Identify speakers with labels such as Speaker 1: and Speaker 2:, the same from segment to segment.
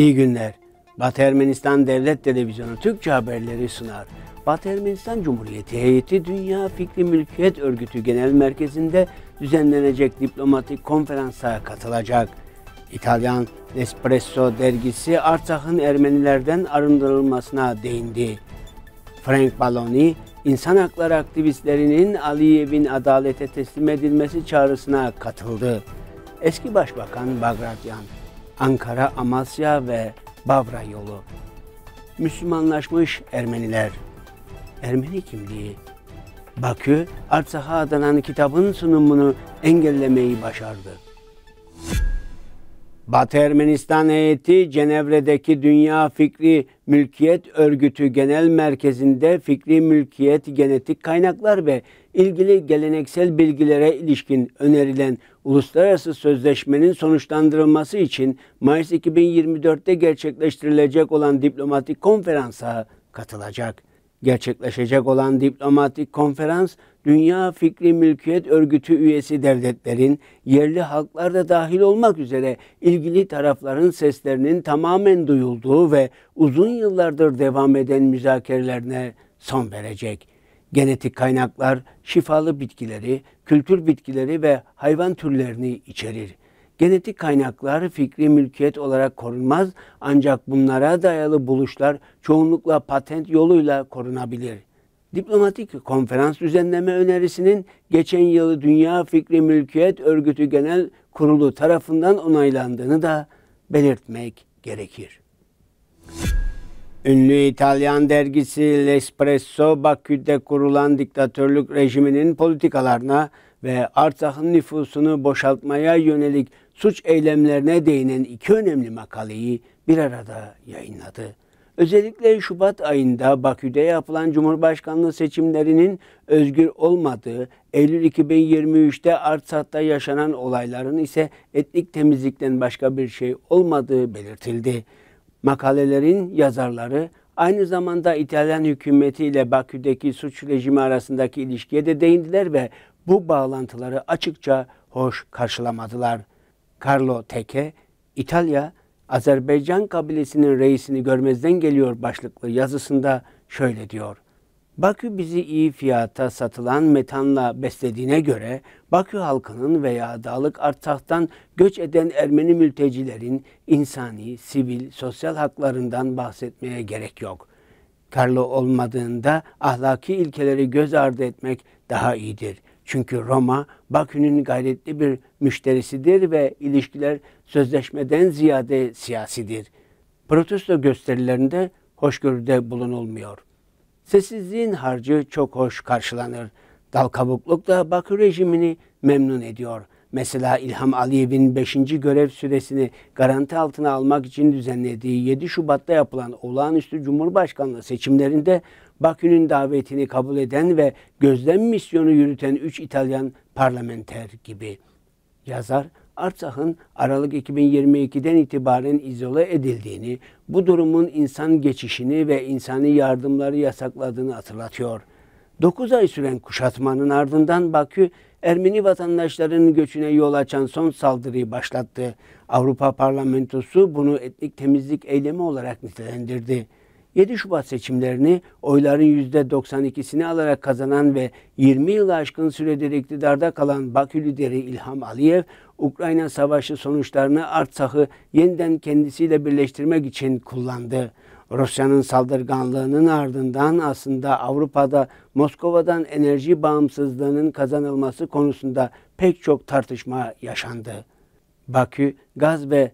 Speaker 1: İyi günler. Batı Ermenistan Devlet Televizyonu Türkçe haberleri sunar. Batı Ermenistan Cumhuriyeti heyeti Dünya Fikri Mülkiyet Örgütü Genel Merkezi'nde düzenlenecek diplomatik konferansa katılacak. İtalyan Nespresso dergisi Artsakh'ın Ermenilerden arındırılmasına değindi. Frank Baloni, insan hakları aktivistlerinin Aliyev'in adalete teslim edilmesi çağrısına katıldı. Eski Başbakan Bagratyan Ankara, Amasya ve Bavra yolu. Müslümanlaşmış Ermeniler. Ermeni kimliği. Bakü, Artsah'a adanan kitabın sunumunu engellemeyi başardı. Batı Ermenistan heyeti Cenevre'deki Dünya Fikri Mülkiyet Örgütü Genel Merkezi'nde Fikri Mülkiyet Genetik Kaynaklar ve ilgili geleneksel bilgilere ilişkin önerilen uluslararası sözleşmenin sonuçlandırılması için Mayıs 2024'te gerçekleştirilecek olan diplomatik konferansa katılacak. Gerçekleşecek olan diplomatik konferans, Dünya Fikri Mülkiyet Örgütü üyesi devletlerin, yerli halklar da dahil olmak üzere ilgili tarafların seslerinin tamamen duyulduğu ve uzun yıllardır devam eden müzakerelerine son verecek genetik kaynaklar şifalı bitkileri, kültür bitkileri ve hayvan türlerini içerir. Genetik kaynaklar fikri mülkiyet olarak korunmaz ancak bunlara dayalı buluşlar çoğunlukla patent yoluyla korunabilir. Diplomatik konferans düzenleme önerisinin geçen yıl Dünya Fikri Mülkiyet Örgütü Genel Kurulu tarafından onaylandığını da belirtmek gerekir. Ünlü İtalyan dergisi L'Espresso Bakü'de kurulan diktatörlük rejiminin politikalarına ve Artah'ın nüfusunu boşaltmaya yönelik suç eylemlerine değinen iki önemli makaleyi bir arada yayınladı. Özellikle Şubat ayında Bakü'de yapılan Cumhurbaşkanlığı seçimlerinin özgür olmadığı, Eylül 2023'te Artsat'ta yaşanan olayların ise etnik temizlikten başka bir şey olmadığı belirtildi makalelerin yazarları aynı zamanda İtalyan hükümeti ile Bakü'deki suç rejimi arasındaki ilişkiye de değindiler ve bu bağlantıları açıkça hoş karşılamadılar. Carlo Teke, İtalya, Azerbaycan kabilesinin reisini görmezden geliyor başlıklı yazısında şöyle diyor. Bakü bizi iyi fiyata satılan metanla beslediğine göre Bakü halkının veya Dağlık Artsakh'tan göç eden Ermeni mültecilerin insani, sivil, sosyal haklarından bahsetmeye gerek yok. Karlı olmadığında ahlaki ilkeleri göz ardı etmek daha iyidir. Çünkü Roma Bakü'nün gayretli bir müşterisidir ve ilişkiler sözleşmeden ziyade siyasidir. Protesto gösterilerinde hoşgörüde bulunulmuyor. Sessizliğin harcı çok hoş karşılanır. Dal kabukluk da Bakü rejimini memnun ediyor. Mesela İlham Aliyev'in 5. görev süresini garanti altına almak için düzenlediği 7 Şubat'ta yapılan olağanüstü Cumhurbaşkanlığı seçimlerinde Bakü'nün davetini kabul eden ve gözlem misyonu yürüten 3 İtalyan parlamenter gibi. Yazar Artsakh'ın Aralık 2022'den itibaren izole edildiğini, bu durumun insan geçişini ve insani yardımları yasakladığını hatırlatıyor. 9 ay süren kuşatmanın ardından Bakü, Ermeni vatandaşlarının göçüne yol açan son saldırıyı başlattı. Avrupa Parlamentosu bunu etnik temizlik eylemi olarak nitelendirdi. 7 Şubat seçimlerini oyların %92'sini alarak kazanan ve 20 yıl aşkın süredir iktidarda kalan Bakü lideri İlham Aliyev, Ukrayna Savaşı sonuçlarını Artsah'ı yeniden kendisiyle birleştirmek için kullandı. Rusya'nın saldırganlığının ardından aslında Avrupa'da Moskova'dan enerji bağımsızlığının kazanılması konusunda pek çok tartışma yaşandı. Bakü gaz ve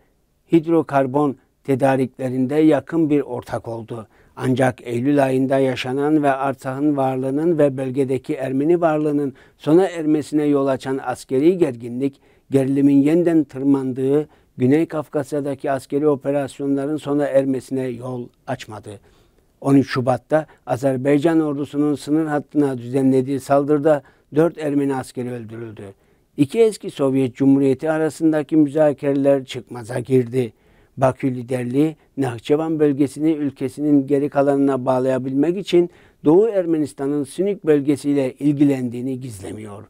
Speaker 1: hidrokarbon tedariklerinde yakın bir ortak oldu. Ancak Eylül ayında yaşanan ve Artah'ın varlığının ve bölgedeki Ermeni varlığının sona ermesine yol açan askeri gerginlik, gerilimin yeniden tırmandığı Güney Kafkasya'daki askeri operasyonların sona ermesine yol açmadı. 13 Şubat'ta Azerbaycan ordusunun sınır hattına düzenlediği saldırıda 4 Ermeni askeri öldürüldü. İki eski Sovyet Cumhuriyeti arasındaki müzakereler çıkmaza girdi. Bakü liderliği Nahçıvan bölgesini ülkesinin geri kalanına bağlayabilmek için Doğu Ermenistan'ın Sünik bölgesiyle ilgilendiğini gizlemiyor.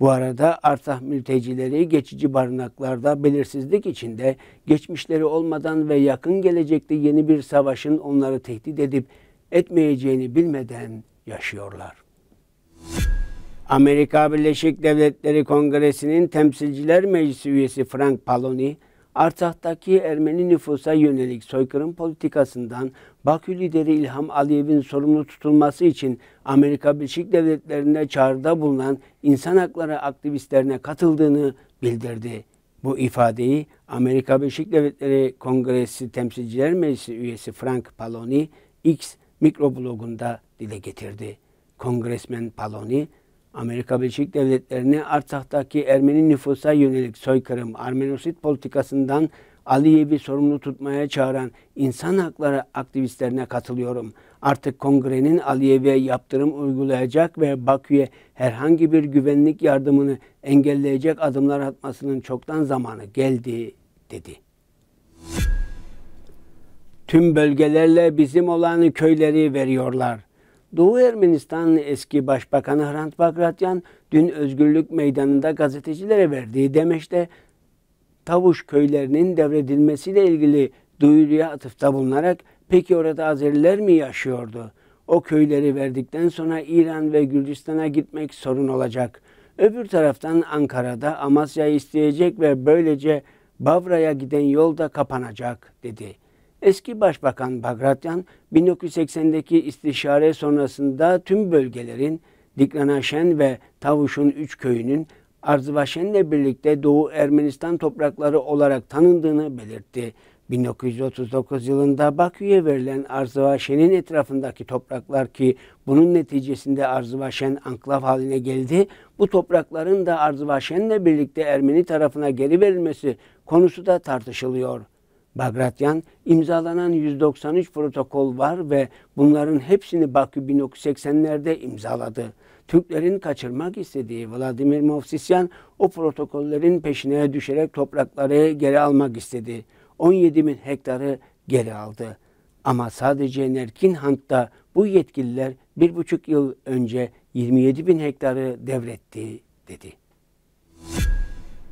Speaker 1: Bu arada Artah mültecileri geçici barınaklarda belirsizlik içinde geçmişleri olmadan ve yakın gelecekte yeni bir savaşın onları tehdit edip etmeyeceğini bilmeden yaşıyorlar. Amerika Birleşik Devletleri Kongresi'nin Temsilciler Meclisi üyesi Frank Paloni, Artsakh'taki Ermeni nüfusa yönelik soykırım politikasından Bakü lideri İlham Aliyev'in sorumlu tutulması için Amerika Birleşik Devletleri'nde çağrıda bulunan insan hakları aktivistlerine katıldığını bildirdi. Bu ifadeyi Amerika Birleşik Devletleri Kongresi Temsilciler Meclisi üyesi Frank Paloni X mikroblogunda dile getirdi. Kongresmen Paloni Amerika Birleşik Devletleri'ne Artsakh'taki Ermeni nüfusa yönelik soykırım, Ermenosit politikasından Aliyev'i sorumlu tutmaya çağıran insan hakları aktivistlerine katılıyorum. Artık kongrenin Aliyev'e yaptırım uygulayacak ve Bakü'ye herhangi bir güvenlik yardımını engelleyecek adımlar atmasının çoktan zamanı geldi, dedi. Tüm bölgelerle bizim olan köyleri veriyorlar. Doğu Ermenistan'ın eski başbakanı Hrant Bagratyan dün Özgürlük Meydanı'nda gazetecilere verdiği demeçte Tavuş köylerinin devredilmesiyle ilgili duyuruya atıfta bulunarak peki orada Azeriler mi yaşıyordu? O köyleri verdikten sonra İran ve Gürcistan'a gitmek sorun olacak. Öbür taraftan Ankara'da Amasya isteyecek ve böylece Bavra'ya giden yol da kapanacak dedi.'' Eski Başbakan Bagratyan 1980'deki istişare sonrasında tüm bölgelerin Diklanaşen ve Tavuş'un üç köyünün Arzıvaşen'le birlikte Doğu Ermenistan toprakları olarak tanındığını belirtti. 1939 yılında Bakü'ye verilen Arzıvaşen'in etrafındaki topraklar ki bunun neticesinde Arzıvaşen anklav haline geldi. Bu toprakların da Arzıvaşen'le birlikte Ermeni tarafına geri verilmesi konusu da tartışılıyor. Bagratyan imzalanan 193 protokol var ve bunların hepsini Bakü 1980'lerde imzaladı. Türklerin kaçırmak istediği Vladimir Movsisyan o protokollerin peşine düşerek toprakları geri almak istedi. 17 bin hektarı geri aldı. Ama sadece Nerkin Hant'ta bu yetkililer bir buçuk yıl önce 27 bin hektarı devretti dedi.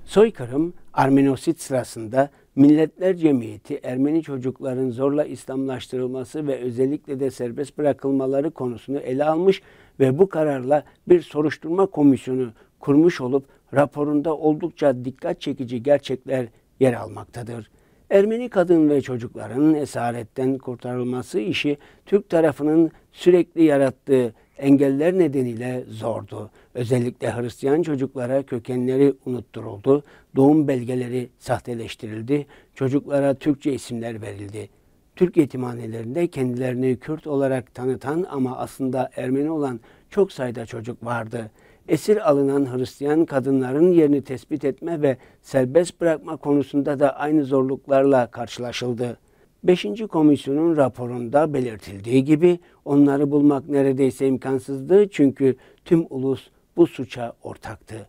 Speaker 1: Soykırım Armenosit sırasında Milletler Cemiyeti Ermeni çocukların zorla İslamlaştırılması ve özellikle de serbest bırakılmaları konusunu ele almış ve bu kararla bir soruşturma komisyonu kurmuş olup raporunda oldukça dikkat çekici gerçekler yer almaktadır. Ermeni kadın ve çocukların esaretten kurtarılması işi Türk tarafının sürekli yarattığı engeller nedeniyle zordu. Özellikle Hristiyan çocuklara kökenleri unutturuldu, doğum belgeleri sahteleştirildi, çocuklara Türkçe isimler verildi. Türk yetimhanelerinde kendilerini Kürt olarak tanıtan ama aslında Ermeni olan çok sayıda çocuk vardı.'' esir alınan Hristiyan kadınların yerini tespit etme ve serbest bırakma konusunda da aynı zorluklarla karşılaşıldı. Beşinci komisyonun raporunda belirtildiği gibi onları bulmak neredeyse imkansızdı çünkü tüm ulus bu suça ortaktı.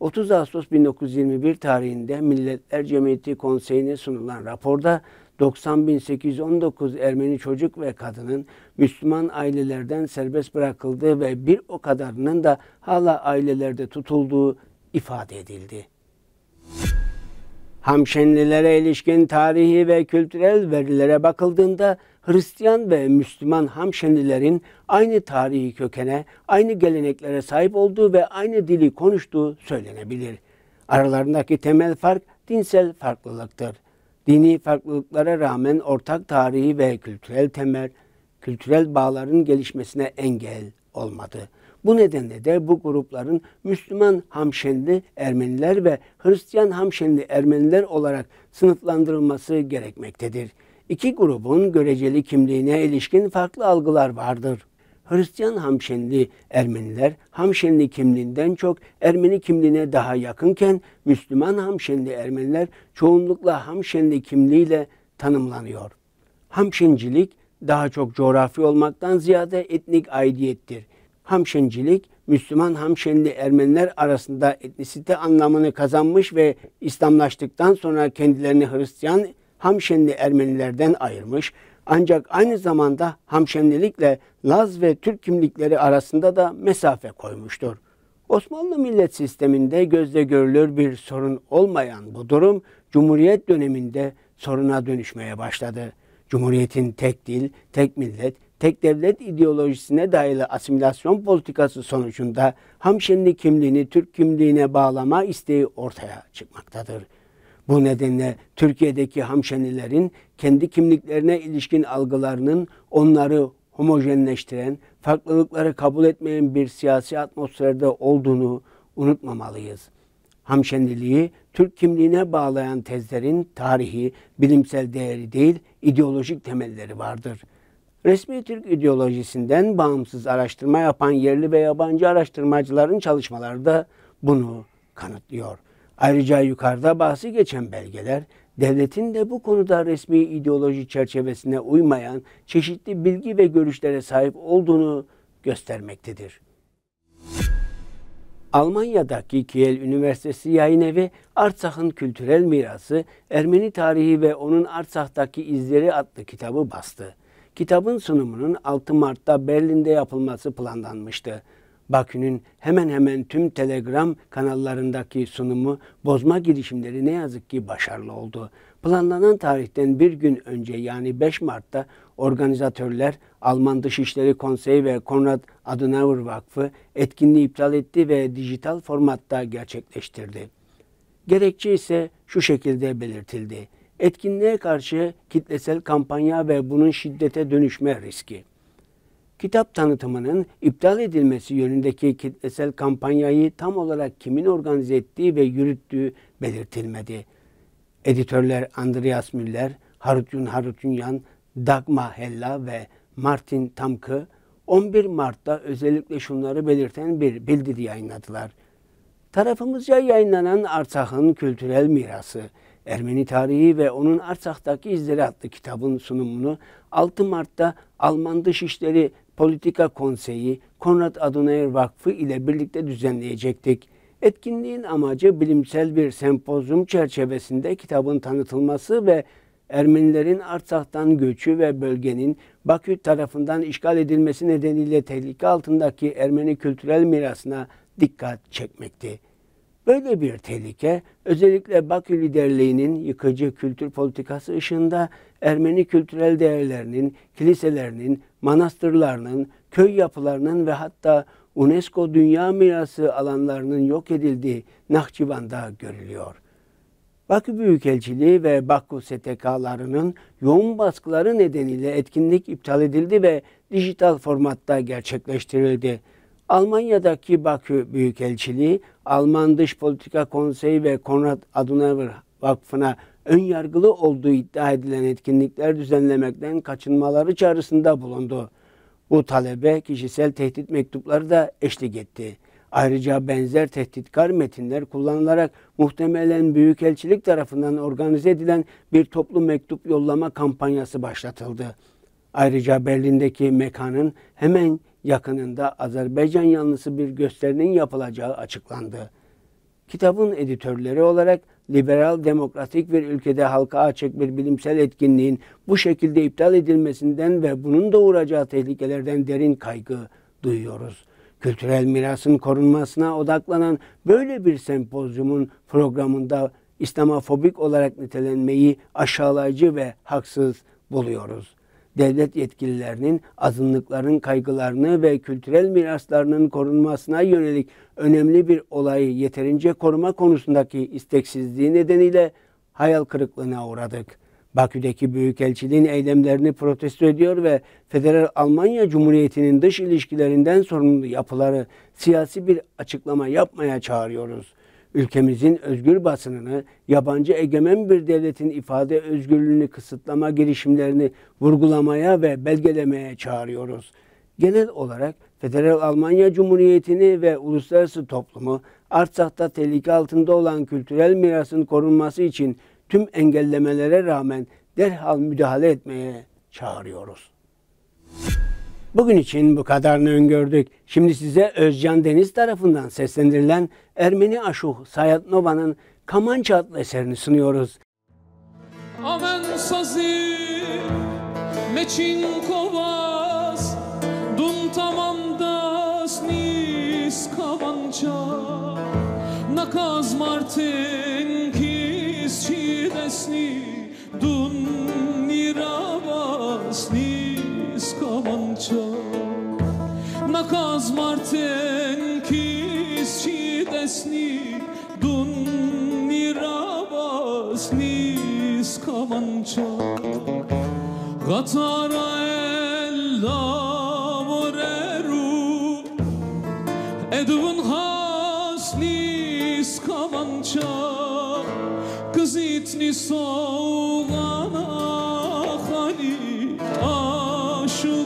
Speaker 1: 30 Ağustos 1921 tarihinde Milletler Cemiyeti Konseyi'ne sunulan raporda 90.819 Ermeni çocuk ve kadının Müslüman ailelerden serbest bırakıldığı ve bir o kadarının da hala ailelerde tutulduğu ifade edildi. Hamşenlilere ilişkin tarihi ve kültürel verilere bakıldığında Hristiyan ve Müslüman Hamşenlilerin aynı tarihi kökene, aynı geleneklere sahip olduğu ve aynı dili konuştuğu söylenebilir. Aralarındaki temel fark dinsel farklılıktır. Dini farklılıklara rağmen ortak tarihi ve kültürel temel, kültürel bağların gelişmesine engel olmadı. Bu nedenle de bu grupların Müslüman Hamşenli Ermeniler ve Hristiyan Hamşenli Ermeniler olarak sınıflandırılması gerekmektedir. İki grubun göreceli kimliğine ilişkin farklı algılar vardır. Hristiyan Hamşenli Ermeniler Hamşenli kimliğinden çok Ermeni kimliğine daha yakınken Müslüman Hamşenli Ermeniler çoğunlukla Hamşenli kimliğiyle tanımlanıyor. Hamşencilik daha çok coğrafi olmaktan ziyade etnik aidiyettir. Hamşencilik Müslüman Hamşenli Ermeniler arasında etnisite anlamını kazanmış ve İslamlaştıktan sonra kendilerini Hristiyan Hamşenli Ermenilerden ayırmış, ancak aynı zamanda hamşemlilikle Laz ve Türk kimlikleri arasında da mesafe koymuştur. Osmanlı millet sisteminde gözle görülür bir sorun olmayan bu durum Cumhuriyet döneminde soruna dönüşmeye başladı. Cumhuriyetin tek dil, tek millet, tek devlet ideolojisine dayalı asimilasyon politikası sonucunda Hamşenli kimliğini Türk kimliğine bağlama isteği ortaya çıkmaktadır. Bu nedenle Türkiye'deki hamşenilerin kendi kimliklerine ilişkin algılarının onları homojenleştiren, farklılıkları kabul etmeyen bir siyasi atmosferde olduğunu unutmamalıyız. Hamşeniliği Türk kimliğine bağlayan tezlerin tarihi, bilimsel değeri değil, ideolojik temelleri vardır. Resmi Türk ideolojisinden bağımsız araştırma yapan yerli ve yabancı araştırmacıların çalışmaları da bunu kanıtlıyor. Ayrıca yukarıda bahsi geçen belgeler devletin de bu konuda resmi ideoloji çerçevesine uymayan çeşitli bilgi ve görüşlere sahip olduğunu göstermektedir. Almanya'daki Kiel Üniversitesi Yayın Evi Artsak'ın kültürel mirası Ermeni tarihi ve onun Artsak'taki izleri adlı kitabı bastı. Kitabın sunumunun 6 Mart'ta Berlin'de yapılması planlanmıştı. Bakü'nün hemen hemen tüm Telegram kanallarındaki sunumu bozma girişimleri ne yazık ki başarılı oldu. Planlanan tarihten bir gün önce yani 5 Mart'ta organizatörler Alman Dışişleri Konseyi ve Konrad Adenauer Vakfı etkinliği iptal etti ve dijital formatta gerçekleştirdi. Gerekçe ise şu şekilde belirtildi. Etkinliğe karşı kitlesel kampanya ve bunun şiddete dönüşme riski kitap tanıtımının iptal edilmesi yönündeki kitlesel kampanyayı tam olarak kimin organize ettiği ve yürüttüğü belirtilmedi. Editörler Andreas Müller, Harutun Harutunyan, Dagma Hella ve Martin Tamkı 11 Mart'ta özellikle şunları belirten bir bildiri yayınladılar. Tarafımızca yayınlanan Arsak'ın kültürel mirası, Ermeni tarihi ve onun Arsak'taki izleri adlı kitabın sunumunu 6 Mart'ta Alman Dışişleri Politika Konseyi, Konrad Adenauer Vakfı ile birlikte düzenleyecektik. Etkinliğin amacı bilimsel bir sempozyum çerçevesinde kitabın tanıtılması ve Ermenilerin Artsak'tan göçü ve bölgenin Bakü tarafından işgal edilmesi nedeniyle tehlike altındaki Ermeni kültürel mirasına dikkat çekmekti. Böyle bir tehlike özellikle Bakü liderliğinin yıkıcı kültür politikası ışığında Ermeni kültürel değerlerinin, kiliselerinin, manastırlarının, köy yapılarının ve hatta UNESCO Dünya Mirası alanlarının yok edildiği Nahçıvan'da görülüyor. Bakü Büyükelçiliği ve Bakü STK'larının yoğun baskıları nedeniyle etkinlik iptal edildi ve dijital formatta gerçekleştirildi. Almanya'daki Bakü Büyükelçiliği, Alman Dış Politika Konseyi ve Konrad Adenauer Vakfı'na ön yargılı olduğu iddia edilen etkinlikler düzenlemekten kaçınmaları çağrısında bulundu. Bu talebe kişisel tehdit mektupları da eşlik etti. Ayrıca benzer tehditkar metinler kullanılarak muhtemelen Büyükelçilik tarafından organize edilen bir toplu mektup yollama kampanyası başlatıldı. Ayrıca Berlin'deki mekanın hemen yakınında Azerbaycan yanlısı bir gösterinin yapılacağı açıklandı. Kitabın editörleri olarak liberal demokratik bir ülkede halka açık bir bilimsel etkinliğin bu şekilde iptal edilmesinden ve bunun doğuracağı tehlikelerden derin kaygı duyuyoruz. Kültürel mirasın korunmasına odaklanan böyle bir sempozyumun programında İslamofobik olarak nitelenmeyi aşağılayıcı ve haksız buluyoruz devlet yetkililerinin azınlıkların kaygılarını ve kültürel miraslarının korunmasına yönelik önemli bir olayı yeterince koruma konusundaki isteksizliği nedeniyle hayal kırıklığına uğradık. Bakü'deki büyükelçiliğin eylemlerini protesto ediyor ve Federal Almanya Cumhuriyeti'nin dış ilişkilerinden sorumlu yapıları siyasi bir açıklama yapmaya çağırıyoruz ülkemizin özgür basınını, yabancı egemen bir devletin ifade özgürlüğünü kısıtlama girişimlerini vurgulamaya ve belgelemeye çağırıyoruz. Genel olarak Federal Almanya Cumhuriyeti'ni ve uluslararası toplumu Artsak'ta tehlike altında olan kültürel mirasın korunması için tüm engellemelere rağmen derhal müdahale etmeye çağırıyoruz. Bugün için bu kadarını öngördük. Şimdi size Özcan Deniz tarafından seslendirilen Ermeni Aşuh Sayat Nova'nın Kamança adlı eserini sunuyoruz.
Speaker 2: Amen sazı meçin kovas dun tamamdas das nis kamança nakaz martin Marten kişi desni dun miravas nis kamança Gatara ella moreru Edvun has nis kamança Kızit hani, nis oğlana khani Aşığı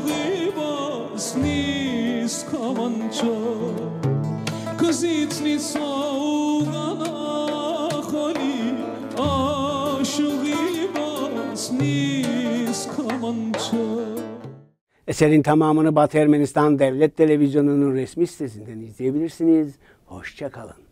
Speaker 2: bas nis скаманчо Казитни слауга на холи Aşığı basnis
Speaker 1: Eserin tamamını Batı Ermenistan Devlet Televizyonu'nun resmi sitesinden izleyebilirsiniz. Hoşçakalın.